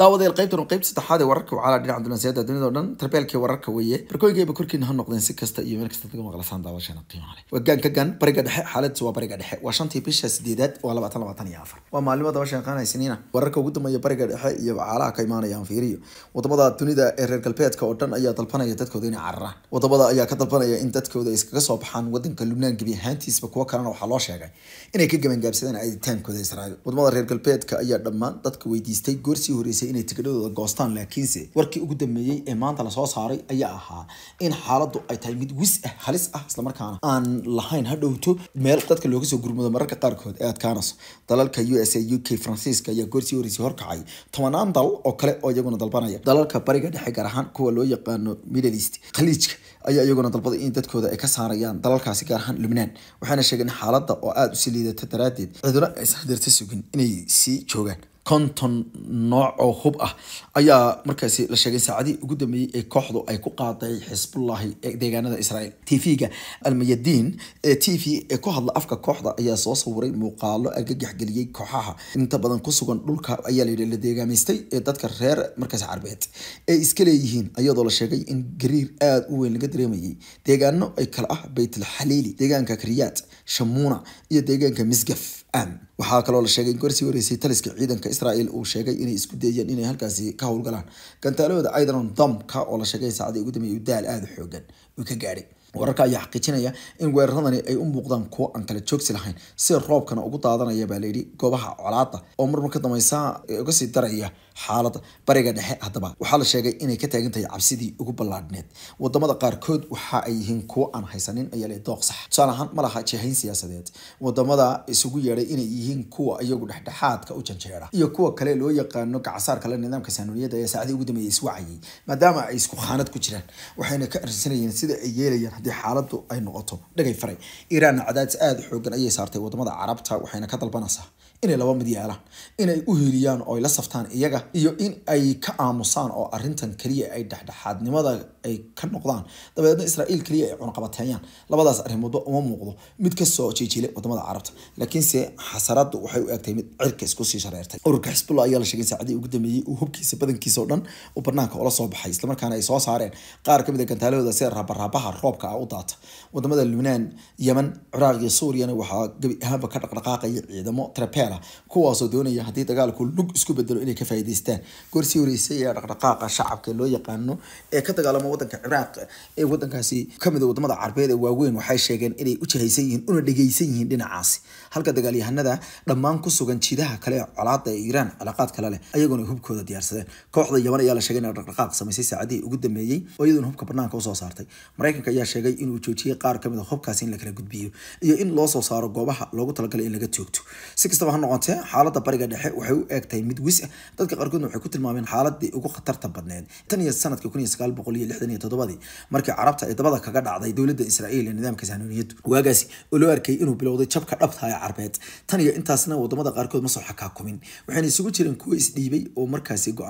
daawadeel qaybtan waa qaybta saddexaad ee wararka wacaalaa dhinaca dunaasiyada dunida o dhan tarbiyaalkii wararka weeye barkooyinkayba korkiina ha noqdeen si kasta iyo meel kasta maqlasaan daawashana qiimaha leh wagaanka gan bariga dhexe xaaladsu waa bariga dhexe waa shantii bisha sideedaad waa labaatan labaatan iyo afar waa maalimo dabashaaqaanay siniina ah. wararka ugu dambeeya bariga dhexe iyo caalaha ka imaanayaan fiiriyo wadamada dunida ee reer galbeedka oo dhan ayaa dalbanaya dadkooda inay cararaan wadamada ayaa ka dalbanaya in dadkooda iskaga soo baxaan wadanka lubnaan gebi ahaantiisba kuwo kalena waxaa loo sheegay inay ka gabangaabsadeen aditaankooda israa'iil wadamada reer galbeedka ayaa dhammaan dadka weydiistay goorsii horeysay doonaysay inay tigidhadooda goostaan laakiinse warkii ugu dambeeyey ee maanta lasoo saaray ayaa ahaa in xaaladdu ay tahay mid wis ah halis ah islamarkaana aan lahayn hadhowto meel dadka looga soo gurmado mararka qaarkood ee adkaanayso dalalka u s a u k faransiiska ayaa goorsii horeysay horkacay tobanaan dal oo kale oo iyaguna dalbanaya dalalka bariga dhexe gaar ahaan kuwa loo yaqaano middle east khaliijka ayaa iyaguna dalbaday in dadkooda ay ka saarayaan dalalkaasi gaar ahaan lubnaan waxaana sheegeen xaaladda oo aada u liidata daraaddeed ciduna aysan hadeerta sugin inay sii joogaan konton nooc oo hub ah ayaa markaasi la sheegay saacadii ugu dambeeyey ee kooxdu ay ku qaaday xisbullahi ee deegaanada israel tvga almayadiin ee t v ee ku hadla afka kooxda ayaa soo sawiray muuqaalo argagax geliyey kooxaha inta badan ku sugan dhulka ayaa layidhi la deegaamaystay ee dadka reer markaasi carbeed ay iska leeyihiin iyadoo la sheegay in gariir aada u weyn laga dareemayay deegaano ay kale ah baytulxaliili deegaanka kariyaad shamuuna iyo deegaanka misgaf am waxaa kaloo la sheegay in garsi wareysay taliska ciidanka israel uu sheegay inay isku dayeen inay halkaasi ka howlgalaan gantaalahooda aidanon damka oo la sheegay saacadii ugu dambeeyay daal aada xoogan uu ka gaadhay wararka ayaa xaqiijinaya in weeraradani ay u muuqdaan kuwo aan kala joogsi lahayn sida roobkana ugu daadanaya baa layidhi goobaha colaada oo marmar ka dambaysa uga sii daraya xaalada bariga dhexe haddaba waxaa la sheegay inay ka taagan tahay cabsidii ugu ballaadhneed wadamada qaarkood waxa ay yihiin kuwo aan haysanin ayaale dooq sax tusaale ahaan ma laha jehayn siyaasadeed wadamada isugu yeedhay inay yihiin kuwa iyagu dhexdhexaadka u janjeera iyo kuwa kale loo yaqaano gacasaar kale nidaamka saanuniyada ayaa saacadii ugu dambeeyay iswacayay maadaama ay isku khaanad ku jiraan waxayna ka arsanayeen sida ay yeelayaan haddii xaaladdu ay noqoto dhagay faray iiraanna cadaadis aada xoogan ayay saartay wadamada carabta waxayna ka dalbanaysaa inay laba mid yeelaan inay u hiliyaan oo ay la saftaan iyaga iyo in ay ka aamusaan oo arintan keliya ay dhexdhexaadnimada ay ka noqdaan dabeedna israa'iil keliya ay cunaqabateeyaan labadaas arrimoodba uma muuqdo mid ka soo wadamada carabta laakiinse xasaradu waxay u egtay mid cirka isku sii shareertay ururka xisbullah ayaa la sheegay saacadii ugu dambeeyey uu hubkiisa badankiisa oo dhan uu banaanka oola soo baxay islamarkaana ay soo saareen qaar ka mid a ah gantaaladooda sida rabaraabaha roobka waxaa u daata wadamada lunaan yeman ciraaq iyo suuriyana waxaa gebi ahaanba ka dhaqdhaqaaqaya ciidamo trepera kuwaasoo doonaya haddii dagaalku lug isku bedelo inay ka faa'iidaystaan goorsii horeysay ee dhaqdhaqaaqa shacabka loo yaqaano ee ka dagaalamo wadanka ciraaq ee wadankaasi kamid a ah wadamada carbeed ee waaweyn waxay sheegeen inay u jihaysan yihiin una dhegeysan yihiin dhinacaasi halka dagaalyahanada dhammaan ku sugan jiidaha kale colaada ee iiraan cilaaqaad kale leh ayagoona hubkooda diyaarsadeen kooxda yeman ayaa la sheegay inay dhaqdhaqaaq samaysay saacadihii ugu dambeeyey oo iyaduna hubka banaanka usoo saartay maraykanka ayaa sheegay sheegay inuu joojiyay qaar kamid a hubkaasi in lakala gudbiyo iyo in loo soo saaro goobaha loogu talagalay in laga joogto si kastaba ha noqotee xaaladda bariga dhexe waxay u eeg mid wis ah dadka qaarkoodna waxay ku tilmaameen xaaladii ugu khatarta badneed tan iyo sanadkii kun iyo sagaal boqol iyo lixdan iyo toddobadii markii carabta ay dabada kaga dhacday dowladda israa'iil ee nidaamka sahanuniyaddu waagaasi oo loo arkayay inuu bilowday jabka dhabta ee carbeed tan iyo intaasna wadamada qaarkood ma xakaakumin waxayna isugu jireen kuwa isdhiibay oo markaasi go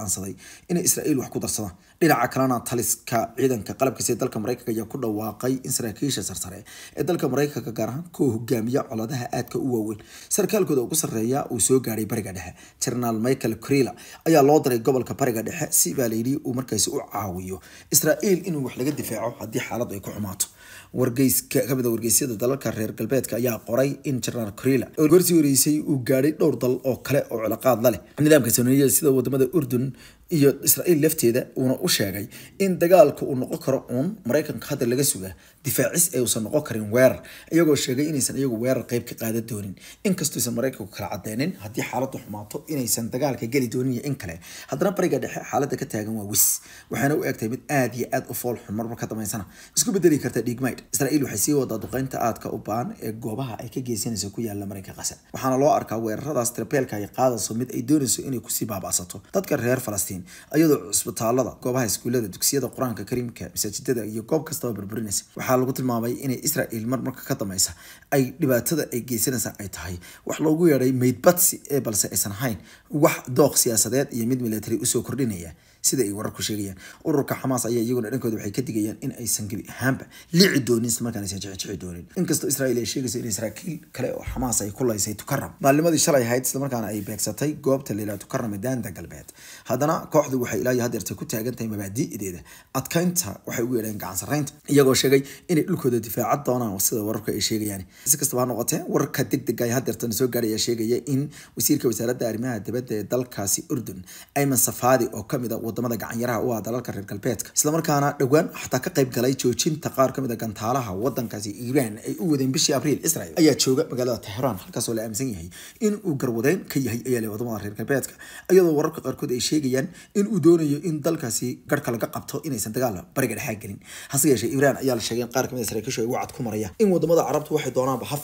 inay israa'iil wax ku darsada dhinaca kalena taliska ciidanka qalabkiisa ee dalka maraykanka ayaa ku dhawaaq dhawaaqay in saraakiisha sarsare ee dalka maraykanka gaar ahaan kuwa hogaamiya coladaha aadka u waaweyn sarkaalkooda ugu sarreeya uu soo gaaray bariga dhexe generaal michael crila ayaa loo diray gobolka bariga dhexe si baa layidhi uu markaasi u caawiyo israa'iil inuu wax laga difaaco haddii xaaladu ay ku xumaato wargeyska kamid ah wargeysyada dalalka reer galbeedka ayaa qoray in generaal crila gorsii wareysay uu gaadhay dhowr dal oo kale oo ciloqaad leh nidaamka somaaliya sida wadamada urdun iyo israael lafteeda uuna u sheegay in dagaalka uu noqon karo uun maraykanka hadda laga sugaa difaacis ayuusan noqon karin weerar iyagoo sheegay inaysan iyagu weerar qeyb ka qaadan doonin inkastoosan maraykanku kala cadeynin haddii xaaladdu xumaato inaysan dagaalka geli doonin iyo in kale haddana bariga dhexe xaaladda ka taagan waa wis waxaana u egtahay mid aad iyo aad u fool xun marmar ka dambeysana isku bedeli karta dhiigmayd israael waxay sii wadaa duqeynta aadka u baan ee goobaha ay ka geysanayso ku yaala maraykanka qasa waxaana loo arkaa weeraradaas tirabeelka ay qaadayso mid ay doonayso inay kusii baaba'sato dadka reer falastiin haysteen ayadoo cusbitaalada goobaha iskuullada dugsiyada qur-aanka kariimka masaajidada iyo goob kastaba burburinaysa waxaa lagu tilmaamay inay israel marmarka ka dameysa ay dhibaatada ay geysanaysa ay tahay wax loogu yeedhay meydbadsi ee balse aysan ahayn wax dooq siyaasadeed iyo mid milatary usoo kordhinaya sida ay wararku sheegayaan ururka xamaas ayaa iyaguna dhankooda waxay ka digayaan in aysan gebi ahaanba lici doonin islamarkaanaysan jicjici doonin inkastoo israel ay sheegayso in saraakiil kale oo xamaas ay ku laysay tukaram maalnimadii shalay ahayd islamarkaana ay beegsatay goobta laylaha tukaram ee daanta galbeed haddana kooxdu waxay ilaa iyo hadeerte ku taagan tahay adkaynta waxay ugu yeedheen gacan iyagoo sheegay inay dhulkooda difaaca doonaan sida wararku ay sheegayaan si kastaba ha noqotee wararka degdega ay hadeertan soo gaaraya sheegaya in wasiirka wasaaradda arrimaha dibadda ee dalkaasi urdun ayman safaadi oo kamid a ah wadamada gacanyaraha u ah dalalka reer galbeedka islamarkaana dhowaan xataa ka qayb galay joojinta qaar kamid a ah gantaalaha wadankaasi iiraan ay u wadeen bishii abriil israel ayaa jooga magaalada teheraan halkaasoo la aaminsan yahay in uu ka yahay ayaa wadamada reer galbeedka iyadoo wararka qaarkood ay sheegayaan in doonayo in dalkaasi garhka laga qabto inaysan dagaal bariga dhexaa gelin hase yeeshee iiraan ayaa la sheegay in qaar kamid a saraakiishu ay uga ku maraya in wadamada carabtu waxay doonaanba ha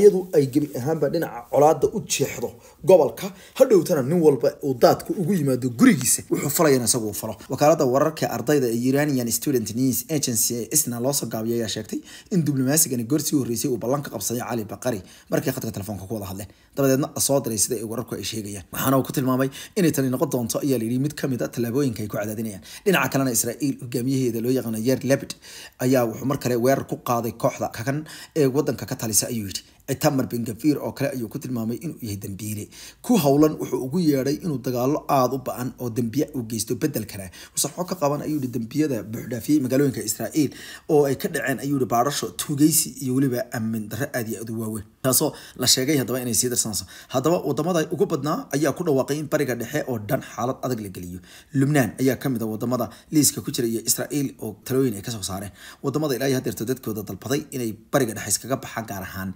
iyadu ay gebi ahaanba dhinaca colaada u jeexdo gobolka ha nin walba uu daadku ugu yimaado gurigiisa wuxuu dhalayana isagu uu falo wakaalada wararka ardayda ee uranian student news agency ee isna loosoo gaabiya ayaa sheegtay in diblomaasigan gorsii horreysay uu ballanka qabsaday cali baqari markii khadka telefoonka ku wada hadleen dabadeedna soo diray sida ay wararku ay sheegayaan waxaana uu ku tilmaamay inay tani noqon doonto ayaa layidhi mid ka mid a ah tallaabooyinka ay ku cadaadinayaan dhinaca kalena israa'iil hogaamiyaheeda loo yaqaano yer lebid ayaa wuxuu mar kale weerar ku qaaday kooxda kakan ee waddanka ka talisa ayuu yidhi tamar bin oo kale ayuu ku tilmaamay inuu yahay dambiile ku howlan wuxuu ugu yeedhay inuu dagaalo aada u ba-an oo dambiye uu geysto bedelkana wasaqo ka qaban ayuu yihi dambiyada buuxdhaafiyey magaalooyinka israa'iil oo ay ka dhaceen ayuu yihi baarasho tuugeysi iyo weliba amin darro aada iyo aada u waaweyn taasoo la sheegay haddaba inay sii darsanayso haddaba wadamada ugu badnaa ayaa ku dhawaaqay in bariga dhexe oo dhan xaalad adag la geliyo lubnaan ayaa kamid a ah wadamada liiska ku jira iyo israa'iil oo talooyin ay kasoo saareen wadamada ilaa hadeerto dadkooda dalbaday inay bariga dhexe iskaga baxaan gaar ahaan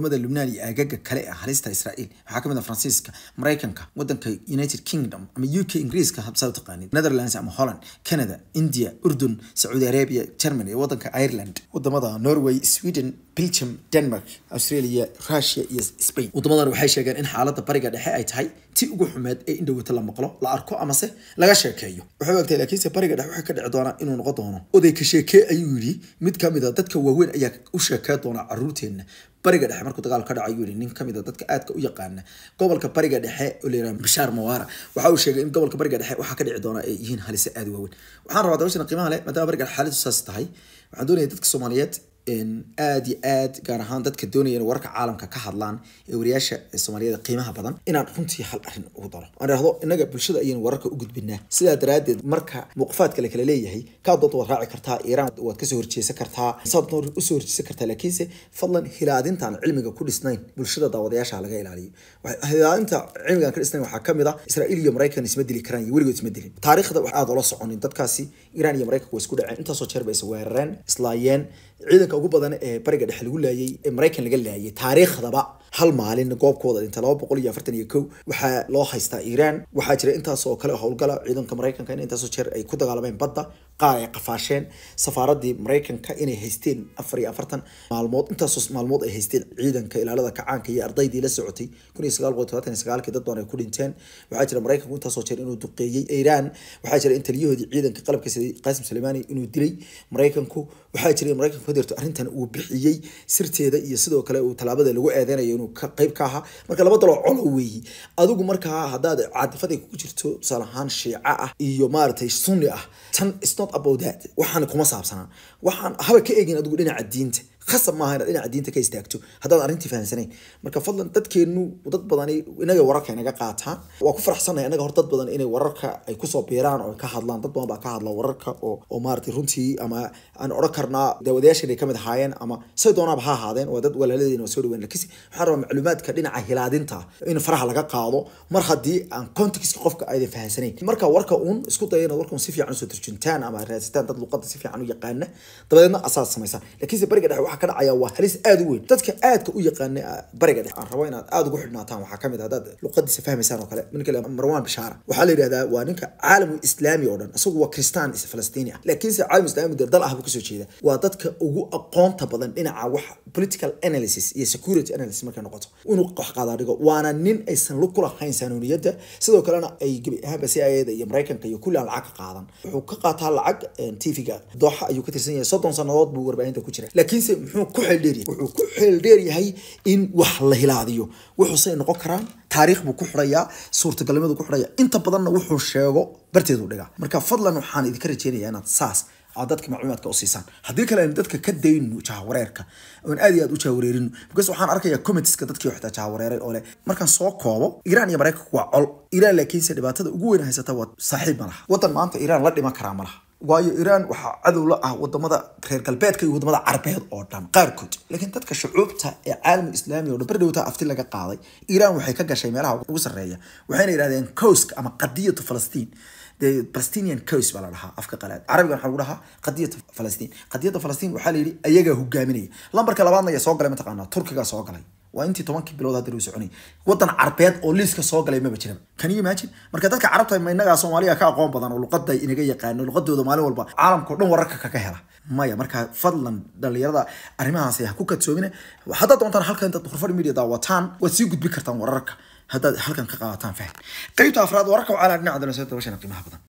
wadamada lubnaan iyo aagaga kale ee halista israael waxaa kamid ah faransiiska maraykanka wadanka united kingdom ama u k ingiriiska habsaa utaqaanid netherlands ama holland canada india urdun sacuudi arabia germany iyo waddanka ireland wadamada norway sweden belgium denmark australia russia iyo spain waddamadan waxay sheegeen in xaaladda bariga dhexe ay tahay ti ugu xumeed ee in la maqlo la arko amase laga sheekeeyo waxay ogtahay laakiinse bariga dhexe waxay ka dhici doonaa inuu noqon doono oday ka sheekee ayuu yidhi mid ka mid a ah dadka waaweyn ayaa u sheekee doona carruurteenna bariga dhexe markuu dagaal ka dhaco ayuu yidhi nin ka mid a ah dadka aadka u yaqaana gobolka bariga dhexe oo la yidhaha bashaar mawara waxa uu sheegay in gobolka bariga dhexe waxaa ka dhici doona ay yihiin halise aad waaweyn waxaan rabaa dabashana qiimaha leh maadaama bariga dhexe xaaladdu saas tahay waxaan doonaya dadka soomaaliyeed aad iyo aad gaar ahaan dadka doonaya ina wararka caalamka ka hadlaan ee wariyaasha soomaaliyada qiimaha badan inaan runtii hal arrin ugu daro aan idhahdo innaga bulshada ayaynu wararka u gudbinaa sidaa daraaddeed marka muuqafaadka la leeyahay kaa doonta waad raaci kartaa iiraan waad kasoo horjeesan kartaa saad usoo horjeesan kartaa laakiinse fadlan hilaadintaan cilmiga ku dhisnayn bulshada daawadayaasha laga ilaaliyo hilaadinta cilmigaan ka dhisnayn waxaa kamid ah israa'iil iyo maraykan isma dili karaan iyo weligood isma dilin taariikhda wax aad soconin dadkaasi iiraan iyo maraykanka waa isku dhaceen intaasoo jeer ba is weerareen islaayeen ciidanka ugu badan ee eh, bariga dhexe lagu laayay ee eh, maraykan laga laayay taariikhdaba hal maalin goobkooda dhinta boqol iyo afartan iyo kow waxaa loo haystaa iiraan waxaa jira intaas oo kale howlgala ciidanka maraykanka in intaasoo jeer ay ku dagaalameen badda qaar ay qafaasheen safaaraddii maraykanka inay haysteen afar iyo afartan maalmood intaasoo maalmood ay haysteen ciidanka ilaalada kacaanka iyo ardaydii la socotay kun sagaal boqol todobaatan iyo sagaalkii dad badan ay ku dhinteen waxaa jira maraykanku intaasoo jeer inuu duqeeyey iiraan waxaa jira in ciidanka qalabka siday qaasim suleymaani inuu dilay maraykanku waxaa jira in maraykanku hadeerto arrintan uu bixiyey sirteeda iyo sidoo kale uu tallaabada lagu eedeynayo inuu qayb ka ahaa marka laba daloo colo weeyi adigu markaa haddaad caatifaday kugu jirto tusaale ahaan shiica ah iyo maaragtay sunni ah tan its not about that waxaan kuma saabsanaa waxaan haba ka egin adigu dhinaca diinta khasab maaha inaad dhinaca diinta ka istaagto haddaan arrintii fahamsanayn marka fadlan dadkeenu dad badani inaga wararka inaga qaataa waa ku faraxsanahay inaga hor dad badan inay wararka ay kusoo biiraan oo ka hadlaan dad badan baa ka hadla wararka oo oo maaratay runtii ama aan odhan karnaa daawadayaashan ay kamid ahaayeen ama say doonaaba ha ahaadeen waa dad walaaladeen waa soo dhaween lakisi waxaa rabaa macluumaadka dhinaca hilaadinta in faraha laga qaado mar haddii aan contextka qofka aydan fahamsanayn marka warka uun isku daya inaad warka un si fiican usoo turjuntaan ama raadsataan dad luqadda si fiican u yaqaana dabadeedna asaad samaysaan lakiinse bariga dhexe waxaa ka dhacaya waa halis aad u weyn dadka aadka u yaqaanay ah, bariga dhexe aan rabo inaad aad ugu xidhnaataan waxaa kamid ah haddaad luqadiisa fahmaysaan oo kale ninka la marwaan bashaara waxaa la yidhahdaa waa ninka caalamu islaami oo dhan isagu waa kristaan is falastiini ah laakiinse caalamu islaami dee dal ah buu kasoo jeeda waa dadka ugu aqoonta badan dhinaca wax political analysis iyo security analysis markay noqoto inuu wax qaadaadhigo waana nin aysan lug kulahayn saanuniyadda sidoo kalena ay gebi ahaanba si ayada iyo maraykanka iyo kulli aan lacag ka qaadan wuxuu ka qaataa lacag eh, tv-ga dooxa ayuu ka tirsan yahay soddon sannadood buu warbaahinta ku jira laakiinse muxuu ku xeeldheeryahay wuxuu ku xeeldheeryahay in wax la hilaadiyo wuxuusay noqon karaan taariikh buu ku xidhayaa suurtagalnimadu ku xidhaya inta badanna wuxuu sheego barteedu dhigaa marka fadlan waxaan idinka rajeynayaa inaad saas dadka macluumaadka u siisaan kale dadka ka dayno jahawareerka oon aad iyo aad u jahawareerino because waxaan arkayaa commenteska dadkii xitaa jahawareeray oo leh markaan soo koobo iiraan iyo maraykanku waa col iiraan laakiinse dhibaatada ugu weyn haysata waa saaxiib ma waddan maanta iiraan la dhiman karaa ma waayo iran waxaa cadow la ah wadamada reer galbeedka iyo wadamada carbeed oo dhan qaarkood laakiin dadka shucuubta ee caalami islaamiga o dhan berdhowta afti laga qaaday iran waxay ka gashay meelaha ugu sarreeya waxayna yidhahdeen cosk ama qadiyatu falastiin dee palestinian coast baa la dhahaa afka qalaad carabigan waxaa lagu dhahaa qadiyata falastiin qadiyada falastiin waxaa la yidhi ayagaa hogaaminaya lambarka labaadna ayaa soo galay mataqaanaa turkigaa soo galay waa intii tobankii bilood hadda lagu soconay wadan carbeed oo liiska soo galay maba jiraba can you imagine marka dadka carabta inagaa soomaaliya ka aqoon badan oo luqada inaga yaqaano luqadooda maalin walba caalamkao dhan wararka kaga hela maya marka fadlan dhalinyarada arrimahaasi ha ku kadsoomine haddaad doontaan halkan dad horfar media daawataan waad sii gudbi kartaan wararka haddaad halkan ka qaadataan faham qaybta afraad wararka wacaalaa dhinaca danasada qiimaha badan